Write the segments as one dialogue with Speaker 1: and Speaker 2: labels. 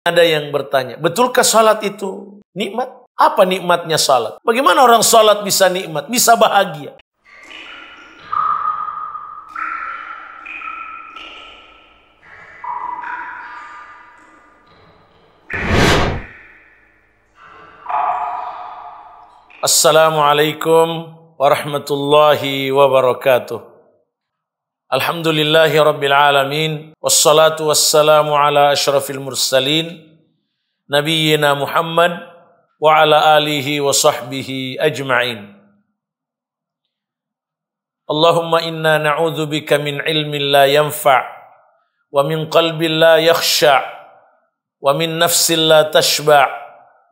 Speaker 1: Ada yang bertanya, betulkah salat itu nikmat? Apa nikmatnya salat? Bagaimana orang salat bisa nikmat, bisa bahagia? Assalamualaikum warahmatullahi wabarakatuh. Alhamdulillahi Rabbil Alamin Wassalatu wassalamu ala ashrafil mursalin Nabiyyina Muhammad Wa ala alihi wa sahbihi ajma'in Allahumma inna na'udhu bika min ilmin la yanfa' Wa min qalbin la yakhsha' Wa min nafsin la tashba'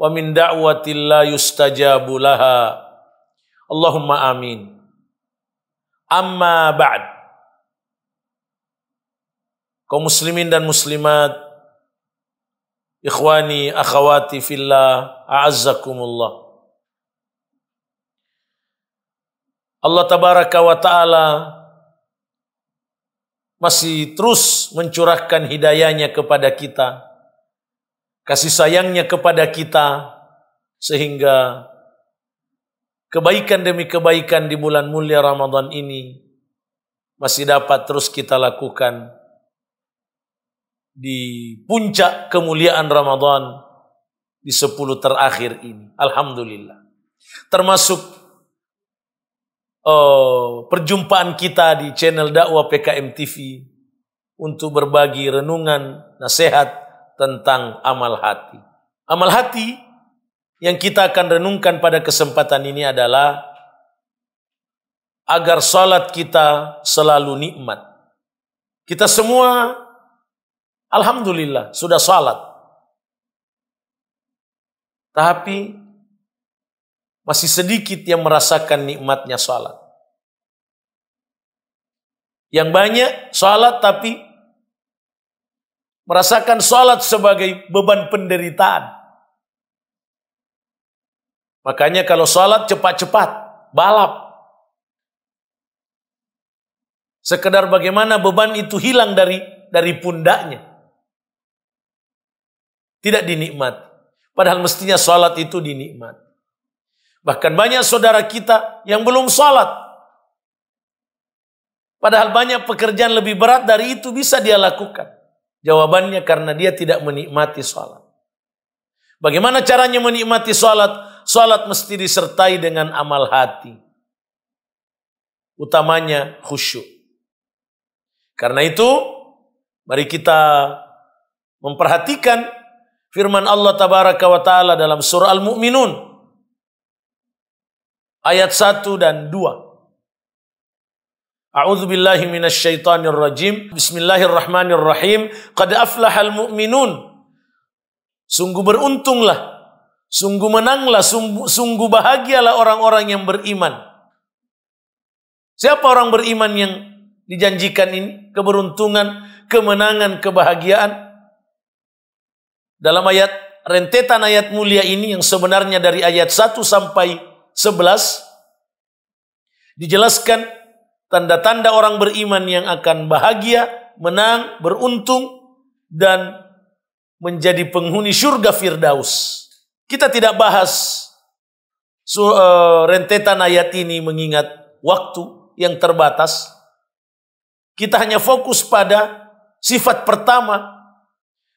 Speaker 1: Wa min da'watin la yustajabu laha amin Amma kaum muslimin dan muslimat, ikhwani, akhawati fillah, a'azzakumullah. Allah tabaraka wa ta'ala masih terus mencurahkan hidayahnya kepada kita, kasih sayangnya kepada kita, sehingga kebaikan demi kebaikan di bulan mulia Ramadan ini masih dapat terus kita lakukan di puncak kemuliaan Ramadan di sepuluh terakhir ini. Alhamdulillah. Termasuk oh, perjumpaan kita di channel dakwah PKM TV untuk berbagi renungan nasihat tentang amal hati. Amal hati yang kita akan renungkan pada kesempatan ini adalah agar salat kita selalu nikmat. Kita semua Alhamdulillah sudah salat. Tapi masih sedikit yang merasakan nikmatnya salat. Yang banyak salat tapi merasakan salat sebagai beban penderitaan. Makanya kalau salat cepat-cepat, balap. Sekedar bagaimana beban itu hilang dari dari pundaknya. Tidak dinikmati. Padahal mestinya sholat itu dinikmati. Bahkan banyak saudara kita yang belum sholat. Padahal banyak pekerjaan lebih berat dari itu bisa dia lakukan. Jawabannya karena dia tidak menikmati sholat. Bagaimana caranya menikmati sholat? Sholat mesti disertai dengan amal hati. Utamanya khusyuk. Karena itu, mari kita memperhatikan Firman Allah tabaraka wa taala dalam surah Al-Mu'minun ayat 1 dan 2. A'udzu billahi minasyaitonir rajim. Bismillahirrahmanirrahim. Qad aflahal mu'minun. Sungguh beruntunglah, sungguh menanglah, sungguh, sungguh bahagialah orang-orang yang beriman. Siapa orang beriman yang dijanjikan ini keberuntungan, kemenangan, kebahagiaan? Dalam ayat rentetan ayat mulia ini yang sebenarnya dari ayat 1 sampai 11 dijelaskan tanda-tanda orang beriman yang akan bahagia, menang, beruntung dan menjadi penghuni surga Firdaus. Kita tidak bahas eh, rentetan ayat ini mengingat waktu yang terbatas. Kita hanya fokus pada sifat pertama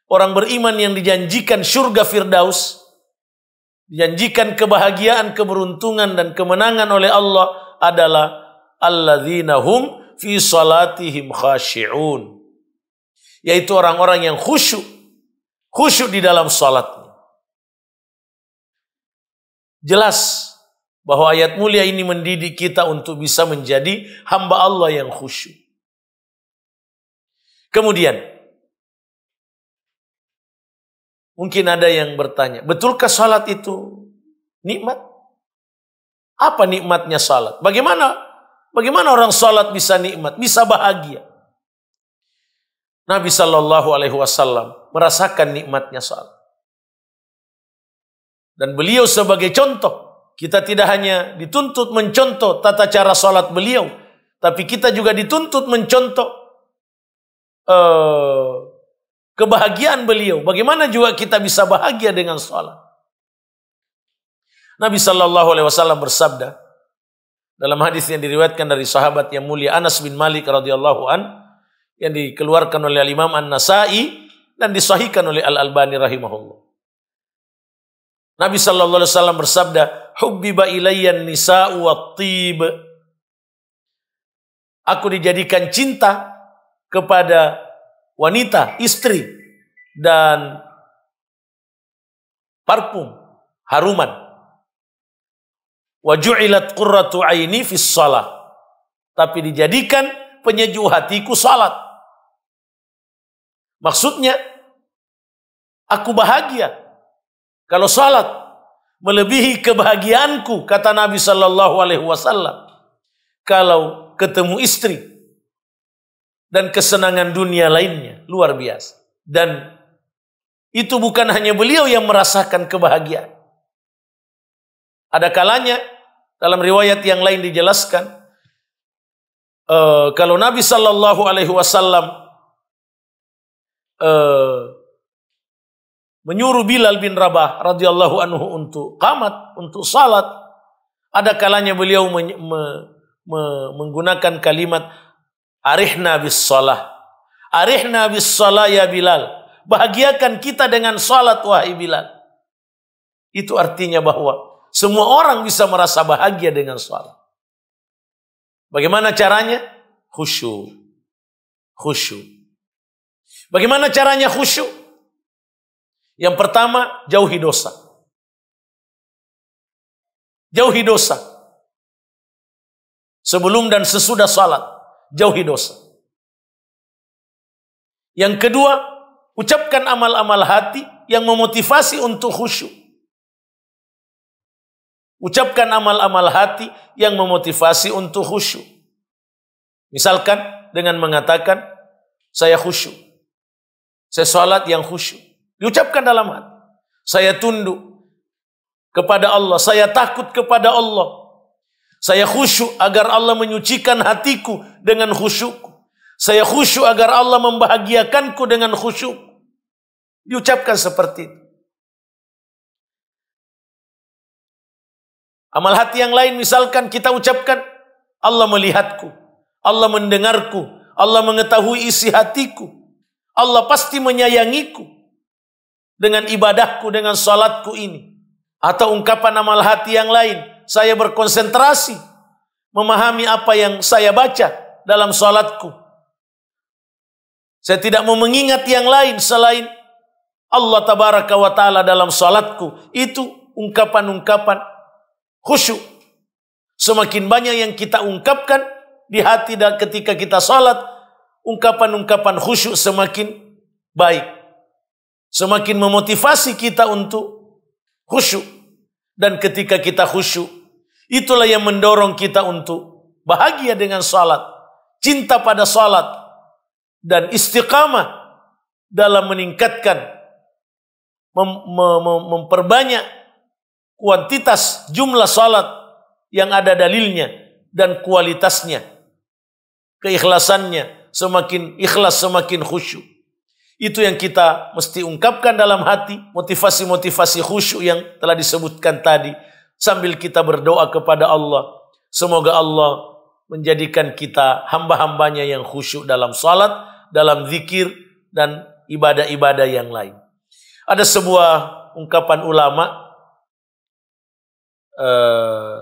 Speaker 1: Orang beriman yang dijanjikan surga Firdaus, dijanjikan kebahagiaan, keberuntungan dan kemenangan oleh Allah adalah alladzina hum fi salatihim khashi'un. Yaitu orang-orang yang khusyuk, khusyuk di dalam salatnya. Jelas bahwa ayat mulia ini mendidik kita untuk bisa menjadi hamba Allah yang khusyuk.
Speaker 2: Kemudian,
Speaker 1: Mungkin ada yang bertanya, betulkah salat itu nikmat? Apa nikmatnya salat? Bagaimana bagaimana orang salat bisa nikmat, bisa bahagia? Nabi Shallallahu Alaihi Wasallam merasakan nikmatnya salat. Dan beliau sebagai contoh, kita tidak hanya dituntut mencontoh tata cara salat beliau, tapi kita juga dituntut mencontoh uh, kebahagiaan beliau. Bagaimana juga kita bisa bahagia dengan sholat? Nabi Shallallahu Alaihi Wasallam bersabda dalam hadis yang diriwayatkan dari sahabat yang mulia Anas bin Malik radhiyallahu an yang dikeluarkan oleh Al Imam An Nasa'i dan disahihkan oleh Al Albani rahimahullah. Nabi Shallallahu Alaihi Wasallam bersabda, "Hubbiba ilayyan nisa'u tib." Aku dijadikan cinta kepada wanita, istri, dan parfum, haruman. Wajulat qurratu aini fis salat. Tapi dijadikan penyejuk hatiku salat. Maksudnya, aku bahagia kalau salat melebihi kebahagiaanku kata Nabi Shallallahu Alaihi Wasallam kalau ketemu istri dan kesenangan dunia lainnya. Luar biasa. Dan itu bukan hanya beliau yang merasakan kebahagiaan. Ada kalanya dalam riwayat yang lain dijelaskan uh, kalau Nabi Shallallahu Alaihi Wasallam uh, menyuruh Bilal bin Rabah radhiyallahu anhu untuk kamat, untuk salat. Ada kalanya beliau men- me, me, menggunakan kalimat Arihna bis salah. Arihna bis salah ya Bilal. Bahagiakan kita dengan sholat wahai Bilal. Itu artinya bahwa semua orang bisa merasa bahagia dengan sholat. Bagaimana caranya?
Speaker 2: Khusyuk. Khusyuk. Bagaimana caranya khusyuk? Yang pertama, jauhi dosa. Jauhi dosa. Sebelum dan sesudah sholat jauhi dosa. Yang kedua, ucapkan amal-amal hati yang
Speaker 1: memotivasi untuk khusyuk. Ucapkan amal-amal hati yang memotivasi untuk khusyuk. Misalkan dengan mengatakan, saya khusyuk. Saya sholat yang khusyuk. Diucapkan dalam hati. Saya tunduk kepada Allah. Saya takut kepada Allah. Saya khusyuk agar Allah menyucikan hatiku dengan khusyukku. Saya khusyuk agar Allah membahagiakanku dengan khusyuk. Diucapkan seperti
Speaker 2: itu. Amal hati yang lain
Speaker 1: misalkan kita ucapkan Allah melihatku, Allah mendengarku, Allah mengetahui isi hatiku. Allah pasti menyayangiku dengan ibadahku, dengan salatku ini. Atau ungkapan amal hati yang lain saya berkonsentrasi memahami apa yang saya baca dalam salatku. Saya tidak mau mengingat yang lain selain Allah tabaraka wa taala dalam salatku. Itu ungkapan-ungkapan khusyuk. Semakin banyak yang kita ungkapkan di hati dan ketika kita salat, ungkapan-ungkapan khusyuk semakin baik. Semakin memotivasi kita untuk khusyuk. Dan ketika kita khusyuk, Itulah yang mendorong kita untuk bahagia dengan salat, cinta pada salat, dan istiqamah dalam meningkatkan, mem mem memperbanyak kuantitas jumlah salat yang ada dalilnya dan kualitasnya, keikhlasannya semakin ikhlas semakin khusyuk. Itu yang kita mesti ungkapkan dalam hati, motivasi-motivasi khusyuk yang telah disebutkan tadi sambil kita berdoa kepada Allah. Semoga Allah menjadikan kita hamba-hambanya yang khusyuk dalam salat, dalam zikir, dan ibadah-ibadah yang lain. Ada sebuah ungkapan ulama uh,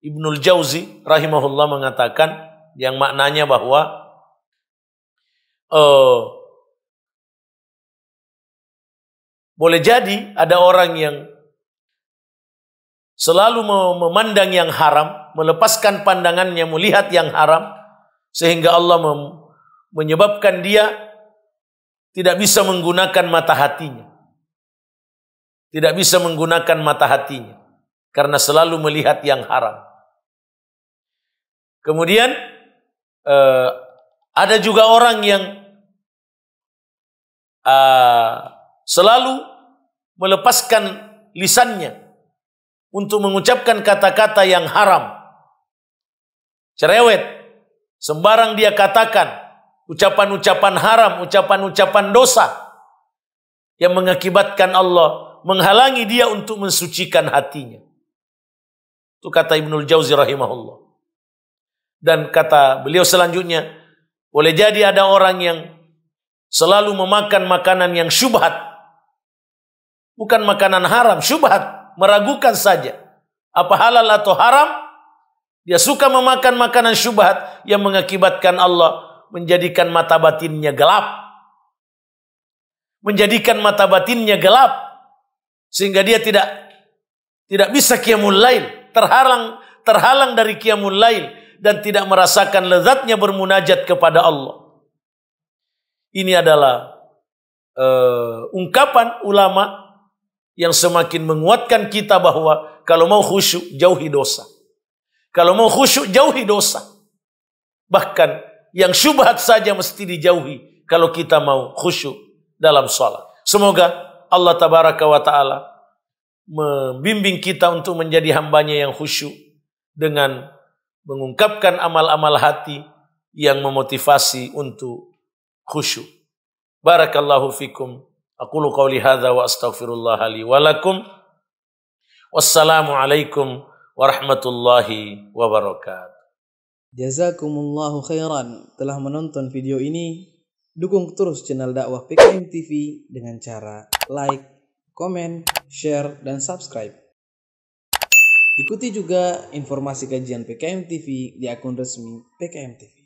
Speaker 1: Ibnul Jauzi rahimahullah mengatakan yang maknanya bahwa
Speaker 2: uh, boleh
Speaker 1: jadi ada orang yang selalu memandang yang haram, melepaskan pandangannya melihat yang haram, sehingga Allah menyebabkan dia tidak bisa menggunakan mata hatinya. Tidak bisa menggunakan mata hatinya karena selalu melihat yang haram. Kemudian eh, ada juga orang yang ah, selalu melepaskan lisannya untuk mengucapkan kata-kata yang haram. Cerewet, sembarang dia katakan ucapan-ucapan haram, ucapan-ucapan dosa yang mengakibatkan Allah menghalangi dia untuk mensucikan hatinya. Itu kata Ibnul Jauzi rahimahullah. Dan kata beliau selanjutnya, boleh jadi ada orang yang selalu memakan makanan yang syubhat. Bukan makanan haram, syubhat meragukan saja apa halal atau haram. Dia suka memakan makanan syubhat yang mengakibatkan Allah menjadikan mata batinnya gelap. Menjadikan mata batinnya gelap sehingga dia tidak tidak bisa qiyamul lail, terhalang terhalang dari qiyamul lail dan tidak merasakan lezatnya bermunajat kepada Allah. Ini adalah uh, ungkapan ulama yang semakin menguatkan kita bahwa kalau mau khusyuk jauhi dosa. Kalau mau khusyuk jauhi dosa. Bahkan yang syubhat saja mesti dijauhi kalau kita mau khusyuk dalam sholat. Semoga Allah tabaraka wa ta'ala membimbing kita untuk menjadi hambanya yang khusyuk dengan mengungkapkan amal-amal hati yang memotivasi untuk khusyuk. Barakallahu fikum. Aqulu qawli hadza wa astaghfirullah li wa lakum. Wassalamu alaikum warahmatullahi wabarakatuh.
Speaker 2: Jazakumullahu khairan telah menonton video ini. Dukung terus channel dakwah PKM TV dengan cara like, komen, share, dan subscribe. Ikuti juga informasi kajian PKM TV di akun resmi PKM TV.